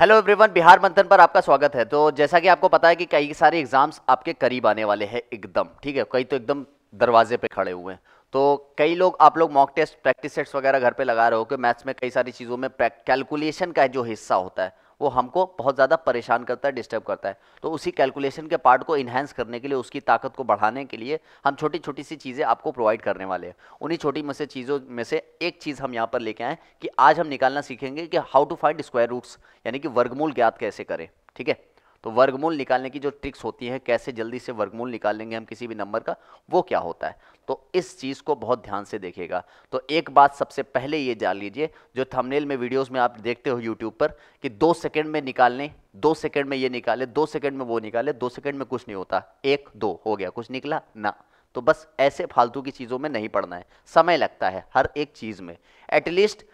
hello everyone Bihar मंथन पर आपका स्वागत है तो जैसा कि आपको पता है कि कई सारे एग्जाम्स आपके करीब आने वाले हैं एकदम ठीक है कई तो एकदम दरवाजे पे खड़े हुए हैं तो कई लोग आप लोग मॉक टेस्ट प्रैक्टिस सेट्स वगैरह घर पे लगा रहे हो कि मैथ्स में कई सारी चीज़ों में कैलकुलेशन का जो हिस्सा होता है वो हमको बहुत ज़्यादा परेशान करता है डिस्टर्ब करता है तो उसी कैलकुलेशन के पार्ट को इन्हेंस करने के लिए उसकी ताकत को बढ़ाने के लिए हम छोटी छोटी सी चीज़ें आपको प्रोवाइड करने वाले हैं उन्हीं छोटी में से चीज़ों में से एक चीज़ हम यहाँ पर लेके आएँ कि आज हम निकालना सीखेंगे कि how to find square roots यानी कि वर्गमूल ज्ञात कैसे करें ठीक है तो वर्गमूल निकालने की जो ट्रिक्स होती है कैसे जल्दी से वर्गमूल निकाल लेंगे हम किसी भी नंबर का वो क्या होता है तो इस चीज़ को बहुत ध्यान से देखेगा तो एक बात सबसे पहले ये जान लीजिए जो थंबनेल में वीडियोस में आप देखते हो यूट्यूब पर कि दो सेकंड में निकालने दो सेकंड में ये निकाले दो सेकंड में वो निकाले दो सेकेंड में कुछ नहीं होता एक दो हो गया कुछ निकला ना तो बस ऐसे फालतू की चीज़ों में नहीं पड़ना है समय लगता है हर एक चीज़ में एटलीस्ट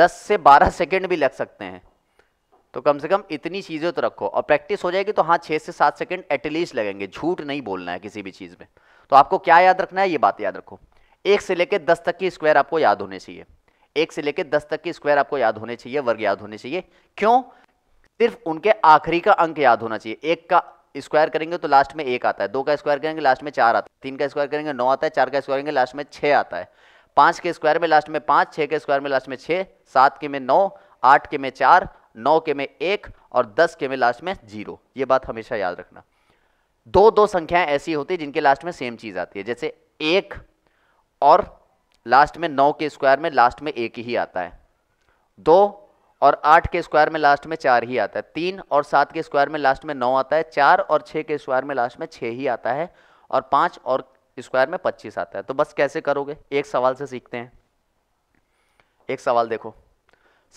दस से बारह सेकेंड भी लग सकते हैं तो कम से कम इतनी चीज़ें तो रखो और प्रैक्टिस हो जाएगी तो हाँ छह से सात सेकंड एटलीस्ट लगेंगे झूठ नहीं बोलना है किसी भी चीज़ में तो आपको क्या याद रखना है ये बात याद रखो एक से लेकर दस तक की स्क्वायर आपको याद होने चाहिए एक से लेकर दस तक की स्क्वायर आपको याद होने चाहिए वर्ग याद होने चाहिए क्यों सिर्फ उनके आखिरी का अंक याद होना चाहिए एक का स्क्वायर करेंगे तो लास्ट में एक आता है दो का स्क्वायर करेंगे लास्ट में चार आता है तीन का स्क्वायर करेंगे नौ आता है चार का स्क्वायर करेंगे लास्ट में छह आता है पांच के स्क्वायर में लास्ट में पांच छह के स्क्वायर में लास्ट में छह सात के में नौ आठ के में चार नौ के में एक और दस के में लास्ट में जीरो ये बात हमेशा याद रखना दो दो संख्याएं ऐसी होती है जिनके लास्ट में सेम चीज़ आती है जैसे एक और लास्ट में नौ के स्क्वायर में लास्ट में एक ही आता है दो और आठ के स्क्वायर में लास्ट में चार ही आता है तीन और सात के स्क्वायर में लास्ट में नौ आता है चार और छः के स्क्वायर में लास्ट में छः ही आता है और पाँच और स्क्वायर में पच्चीस आता है तो बस कैसे करोगे एक सवाल से सीखते हैं एक सवाल देखो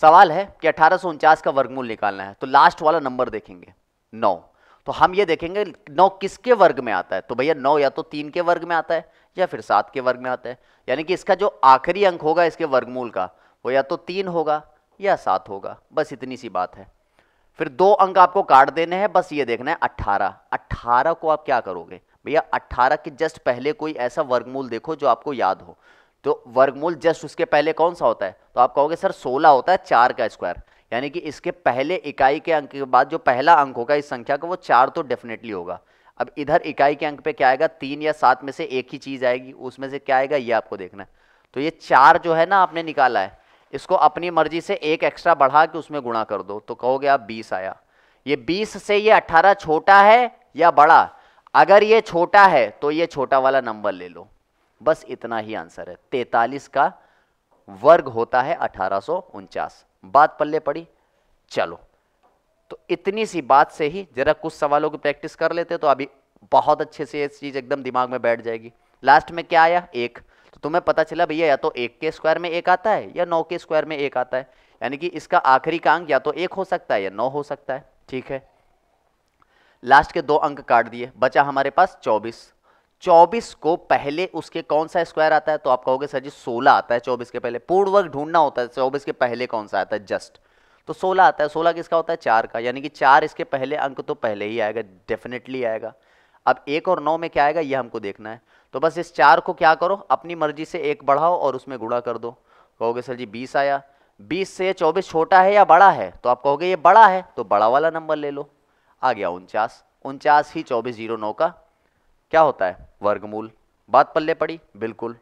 सवाल है कि अठारह का वर्गमूल निकालना है तो लास्ट वाला नंबर देखेंगे नौ तो हम ये देखेंगे नौ किसके वर्ग में आता है तो भैया नौ या तो तीन के वर्ग में आता है या फिर सात के वर्ग में आता है यानी कि इसका जो आखिरी अंक होगा इसके वर्गमूल का वो या तो तीन होगा या सात होगा बस इतनी सी बात है फिर दो अंक आपको काट देने हैं बस ये देखना है अट्ठारह अट्ठारह को आप क्या करोगे भैया अट्ठारह के जस्ट पहले कोई ऐसा वर्गमूल देखो जो आपको याद हो तो वर्गमूल जस्ट उसके पहले कौन सा होता है तो आप कहोगे सर सोलह होता है चार का स्क्वायर यानी कि इसके पहले इकाई के अंक के बाद जो पहला अंक होगा इस संख्या का वो चार तो डेफिनेटली होगा अब इधर इकाई के अंक पे क्या आएगा तीन या सात में से एक ही चीज़ आएगी उसमें से क्या आएगा ये आपको देखना तो ये चार जो है ना आपने निकाला है इसको अपनी मर्जी से एक एक्स्ट्रा बढ़ा के उसमें गुणा कर दो तो कहोगे आप बीस आया ये बीस से ये अट्ठारह छोटा है या बड़ा अगर ये छोटा है तो ये छोटा वाला नंबर ले लो बस इतना ही आंसर है तैतालीस का वर्ग होता है अठारह बात पल्ले पड़ी चलो तो इतनी सी बात से ही जरा कुछ सवालों की प्रैक्टिस कर लेते तो अभी बहुत अच्छे से ये चीज़ एकदम दिमाग में बैठ जाएगी लास्ट में क्या आया एक तो तुम्हें पता चला भैया या तो एक के स्क्वायर में एक आता है या नौ के स्क्वायर में एक आता है यानी कि इसका आखिरी का अंक या तो एक हो सकता है या नौ हो सकता है ठीक है लास्ट के दो अंक काट दिए बचा हमारे पास चौबीस 24 को पहले उसके कौन सा स्क्वायर आता है तो आप कहोगे सर जी 16 आता है 24 के पहले पूर्ण वर्ग ढूंढना होता है चौबीस के पहले कौन सा आता है जस्ट तो 16 आता है 16 किसका होता है चार का यानी कि चार इसके पहले अंक तो पहले ही आएगा डेफिनेटली आएगा अब एक और नौ में क्या आएगा यह हमको देखना है तो बस इस चार को क्या करो अपनी मर्जी से एक बढ़ाओ और उसमें गुड़ा कर दो कहोगे सर जी बीस आया बीस से चौबीस छोटा है या बड़ा है तो आप कहोगे ये बड़ा है तो बड़ा वाला नंबर ले लो आ गया उनचास उनचास ही चौबीस जीरो नौ का क्या होता है वर्गमूल बात पल्ले पड़ी बिल्कुल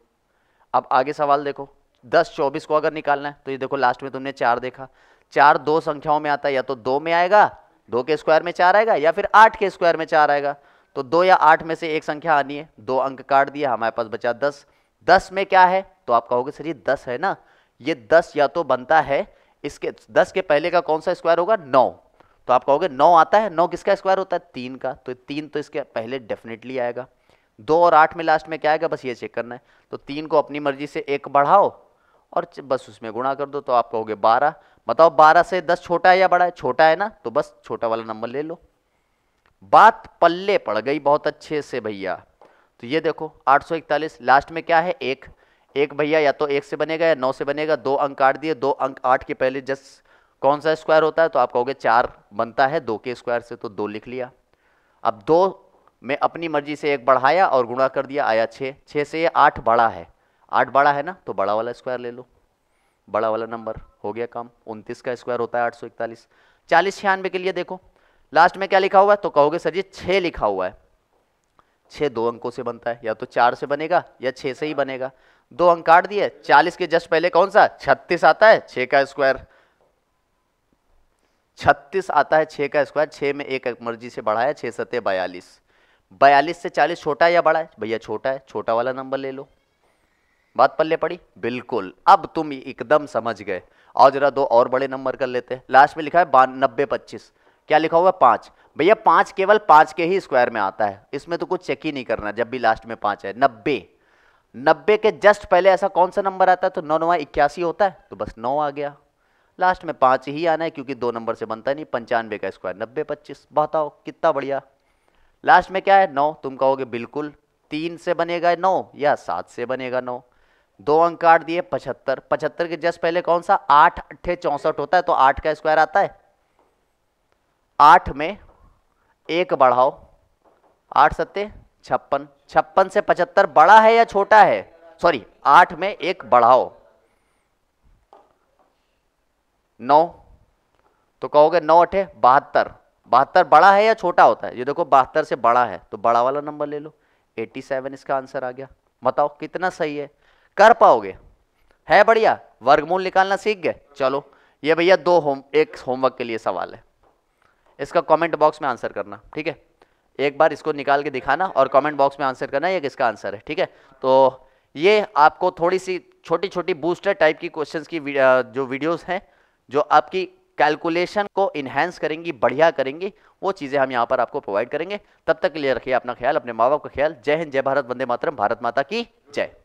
अब आगे सवाल देखो दस चौबीस को अगर निकालना है तो ये देखो लास्ट में तुमने चार देखा चार दो संख्याओं में आता है या तो दो में आएगा दो के स्क्वायर में चार आएगा या फिर आठ के स्क्वायर में चार आएगा तो दो या आठ में से एक संख्या आनी है दो अंक काट दिया हमारे पास बचा दस दस में क्या है तो आप कहोगे सर ये दस है ना ये दस या तो बनता है इसके दस के पहले का कौन सा स्क्वायर होगा नौ तो आप कहोगे नौ आता है नौ किसका स्क्वायर होता है तीन का तो तीन तो इसके पहले डेफिनेटली आएगा दो और आठ में लास्ट में क्या आएगा बस ये चेक करना है तो तीन को अपनी मर्जी से एक बढ़ाओ और बस उसमें गुणा कर दो तो आप कहोगे बारह बताओ बारह से दस छोटा है या बड़ा है छोटा है ना तो बस छोटा वाला नंबर ले लो बात पल्ले पड़ गई बहुत अच्छे से भैया तो ये देखो इकतालीस लास्ट में क्या है एक एक भैया या तो एक से बनेगा या नौ से बनेगा दो अंक काट दिए दो अंक आठ के पहले जस्ट कौन सा स्क्वायर होता है तो आप कहोगे चार बनता है दो के स्क्वायर से तो दो लिख लिया अब दो में अपनी मर्जी से एक बढ़ाया और गुणा कर दिया आया छः छः से ये आठ बड़ा है आठ बड़ा है ना तो बड़ा वाला स्क्वायर ले लो बड़ा वाला नंबर हो गया काम उनतीस का स्क्वायर होता है आठ सौ इकतालीस चालीस छियानवे के लिए देखो लास्ट में क्या लिखा हुआ है तो कहोगे सर जी छः लिखा हुआ है छः दो अंकों से बनता है या तो चार से बनेगा या छः से ही बनेगा दो अंक काट दिए चालीस के जस्ट पहले कौन सा छत्तीस आता है छः का स्क्वायर छत्तीस आता है छः का स्क्वायर छः में एक मर्जी से बढ़ाया छः सत्य बयालीस बयालीस से चालीस छोटा या बड़ा है भैया छोटा है छोटा वाला नंबर ले लो बात पल्ले पड़ी बिल्कुल अब तुम एकदम समझ गए और जरा दो और बड़े नंबर कर लेते हैं लास्ट में लिखा है नब्बे पच्चीस क्या लिखा हुआ है पाँच भैया पाँच केवल पाँच के ही स्क्वायर में आता है इसमें तो कुछ चेक ही नहीं करना जब भी लास्ट में पाँच है नब्बे नब्बे के जस्ट पहले ऐसा कौन सा नंबर आता है तो नौ नवा इक्यासी होता है तो बस नौ आ गया लास्ट में पाँच ही आना है क्योंकि दो नंबर से बनता नहीं पंचानवे का स्क्वायर नब्बे पच्चीस बताओ कितना बढ़िया लास्ट में क्या है नौ तुम कहोगे बिल्कुल तीन से बनेगा नौ या सात से बनेगा नौ दो अंक काट दिए पचहत्तर पचहत्तर के जस्ट पहले कौन सा आठ अट्ठे चौंसठ होता है तो आठ का स्क्वायर आता है आठ में एक बढ़ाओ आठ सत्ते छप्पन छप्पन से पचहत्तर बड़ा है या छोटा है सॉरी आठ में एक बढ़ाओ नौ तो कहोगे नौ अठे बहत्तर बहत्तर बड़ा है या छोटा होता है ये देखो बहत्तर से बड़ा है तो बड़ा वाला नंबर ले लो 87 इसका आंसर आ गया बताओ कितना सही है कर पाओगे है बढ़िया वर्गमूल निकालना सीख गए चलो ये भैया दो होम एक होमवर्क के लिए सवाल है इसका कमेंट बॉक्स में आंसर करना ठीक है एक बार इसको निकाल के दिखाना और कमेंट बॉक्स में आंसर करना ये किसका आंसर है ठीक है तो ये आपको थोड़ी सी छोटी छोटी बूस्टर टाइप की क्वेश्चंस की जो वीडियोस हैं जो आपकी कैलकुलेशन को इन्हेंस करेंगी बढ़िया करेंगी वो चीज़ें हम यहाँ पर आपको प्रोवाइड करेंगे तब तक के लिए रखिए अपना ख्याल अपने माँ बाप का ख्याल जय हिंद जय भारत वंदे मातरम भारत माता की जय